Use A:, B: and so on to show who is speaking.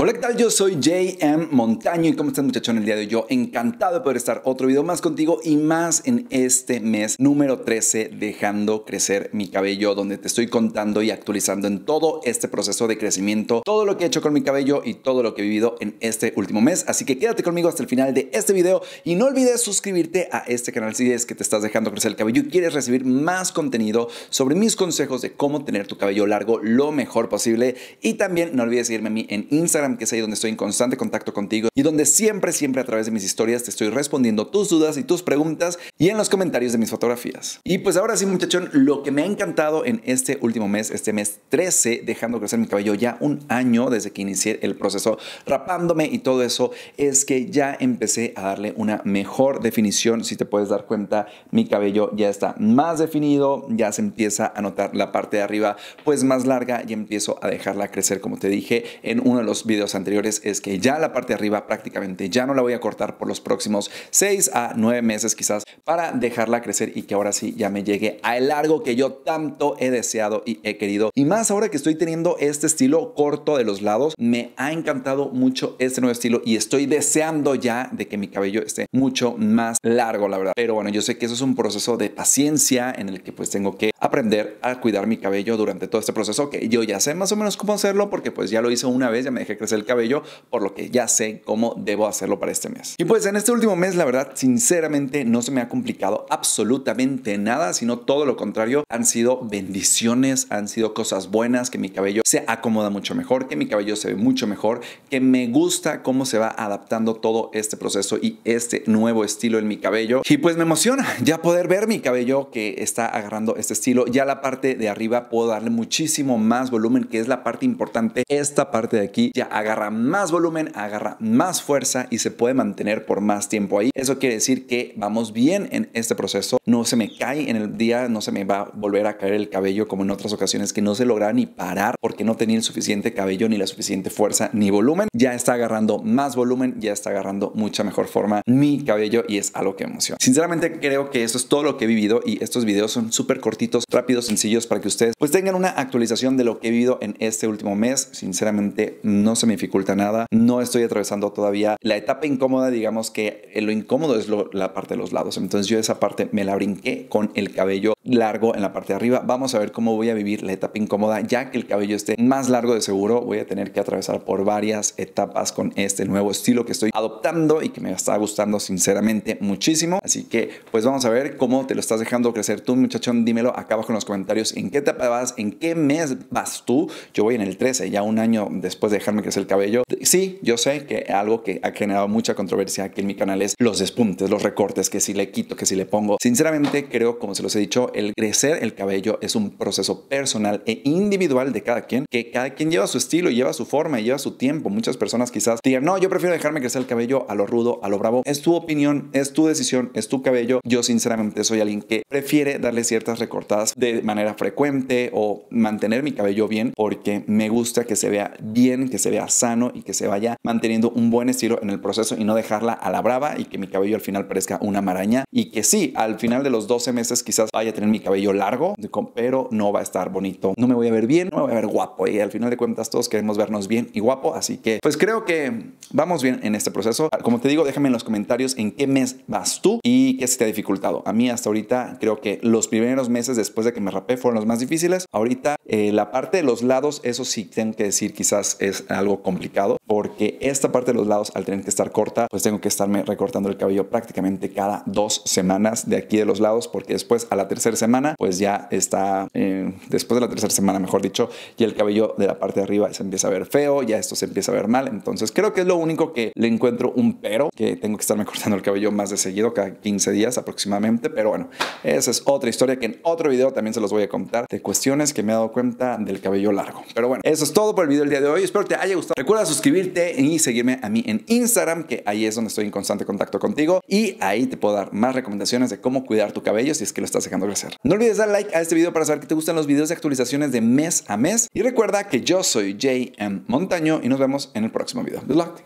A: Hola, ¿qué tal? Yo soy JM Montaño y ¿cómo muchacho muchachos? en El día de hoy yo encantado de poder estar otro video más contigo y más en este mes número 13 dejando crecer mi cabello donde te estoy contando y actualizando en todo este proceso de crecimiento, todo lo que he hecho con mi cabello y todo lo que he vivido en este último mes. Así que quédate conmigo hasta el final de este video y no olvides suscribirte a este canal si es que te estás dejando crecer el cabello y quieres recibir más contenido sobre mis consejos de cómo tener tu cabello largo lo mejor posible y también no olvides seguirme a mí en Instagram que es ahí donde estoy en constante contacto contigo y donde siempre, siempre a través de mis historias te estoy respondiendo tus dudas y tus preguntas y en los comentarios de mis fotografías. Y pues ahora sí, muchachón, lo que me ha encantado en este último mes, este mes 13, dejando crecer mi cabello ya un año desde que inicié el proceso rapándome y todo eso, es que ya empecé a darle una mejor definición. Si te puedes dar cuenta, mi cabello ya está más definido, ya se empieza a notar la parte de arriba pues más larga y empiezo a dejarla crecer, como te dije en uno de los videos anteriores es que ya la parte de arriba prácticamente ya no la voy a cortar por los próximos 6 a 9 meses quizás para dejarla crecer y que ahora sí ya me llegue al largo que yo tanto he deseado y he querido. Y más ahora que estoy teniendo este estilo corto de los lados, me ha encantado mucho este nuevo estilo y estoy deseando ya de que mi cabello esté mucho más largo, la verdad. Pero bueno, yo sé que eso es un proceso de paciencia en el que pues tengo que aprender a cuidar mi cabello durante todo este proceso que yo ya sé más o menos cómo hacerlo porque pues ya lo hice una vez, ya me dejé crecer el cabello, por lo que ya sé cómo debo hacerlo para este mes. Y pues en este último mes, la verdad, sinceramente no se me ha complicado absolutamente nada, sino todo lo contrario, han sido bendiciones, han sido cosas buenas, que mi cabello se acomoda mucho mejor, que mi cabello se ve mucho mejor, que me gusta cómo se va adaptando todo este proceso y este nuevo estilo en mi cabello. Y pues me emociona ya poder ver mi cabello que está agarrando este estilo. Ya la parte de arriba puedo darle muchísimo más volumen, que es la parte importante. Esta parte de aquí ya agarra más volumen, agarra más fuerza y se puede mantener por más tiempo ahí. Eso quiere decir que vamos bien en este proceso. No se me cae en el día, no se me va a volver a caer el cabello como en otras ocasiones que no se logra ni parar porque no tenía el suficiente cabello, ni la suficiente fuerza, ni volumen. Ya está agarrando más volumen, ya está agarrando mucha mejor forma mi cabello y es algo que emociona. Sinceramente creo que eso es todo lo que he vivido y estos videos son súper cortitos, rápidos, sencillos para que ustedes pues tengan una actualización de lo que he vivido en este último mes. Sinceramente no se me dificulta nada, no estoy atravesando todavía la etapa incómoda, digamos que lo incómodo es lo, la parte de los lados, entonces yo esa parte me la brinqué con el cabello largo en la parte de arriba. Vamos a ver cómo voy a vivir la etapa incómoda. Ya que el cabello esté más largo de seguro, voy a tener que atravesar por varias etapas con este nuevo estilo que estoy adoptando y que me está gustando sinceramente muchísimo. Así que pues vamos a ver cómo te lo estás dejando crecer tú, muchachón. Dímelo acá abajo en los comentarios en qué etapa vas, en qué mes vas tú. Yo voy en el 13, ya un año después de dejarme crecer el cabello. Sí, yo sé que algo que ha generado mucha controversia aquí en mi canal es los despuntes, los recortes, que si le quito, que si le pongo. Sinceramente creo, como se los he dicho, el crecer el cabello es un proceso personal e individual de cada quien, que cada quien lleva su estilo, lleva su forma y lleva su tiempo. Muchas personas quizás digan, no, yo prefiero dejarme crecer el cabello a lo rudo, a lo bravo. Es tu opinión, es tu decisión, es tu cabello. Yo sinceramente soy alguien que prefiere darle ciertas recortadas de manera frecuente o mantener mi cabello bien porque me gusta que se vea bien, que se vea sano y que se vaya manteniendo un buen estilo en el proceso y no dejarla a la brava y que mi cabello al final parezca una maraña y que sí, al final de los 12 meses quizás vaya a tener mi cabello largo, pero no va a estar bonito, no me voy a ver bien, no me voy a ver guapo y al final de cuentas todos queremos vernos bien y guapo, así que pues creo que vamos bien en este proceso. Ah, como te digo, déjame en los comentarios en qué mes vas tú y qué se te ha dificultado. A mí hasta ahorita creo que los primeros meses después de que me rapé fueron los más difíciles. Ahorita eh, la parte de los lados, eso sí tengo que decir quizás es algo complicado porque esta parte de los lados al tener que estar corta, pues tengo que estarme recortando el cabello prácticamente cada dos semanas de aquí de los lados, porque después a la tercera semana, pues ya está, eh, después de la tercera semana, mejor dicho, y el cabello de la parte de arriba se empieza a ver feo, ya esto se empieza a ver mal, entonces creo que es lo único que le encuentro un pero, que tengo que estarme cortando el cabello más de seguido, cada 15 días aproximadamente, pero bueno, esa es otra historia que en otro video también se los voy a contar de cuestiones que me he dado cuenta del cabello largo. Pero bueno, eso es todo por el video del día de hoy, espero que te haya gustado. Recuerda suscribirte y seguirme a mí en Instagram, que ahí es donde estoy en constante contacto contigo y ahí te puedo dar más recomendaciones de cómo cuidar tu cabello si es que lo estás dejando crecer. No olvides dar like a este video para saber que te gustan los videos de actualizaciones de mes a mes y recuerda que yo soy JM Montaño y nos vemos en el próximo video. Good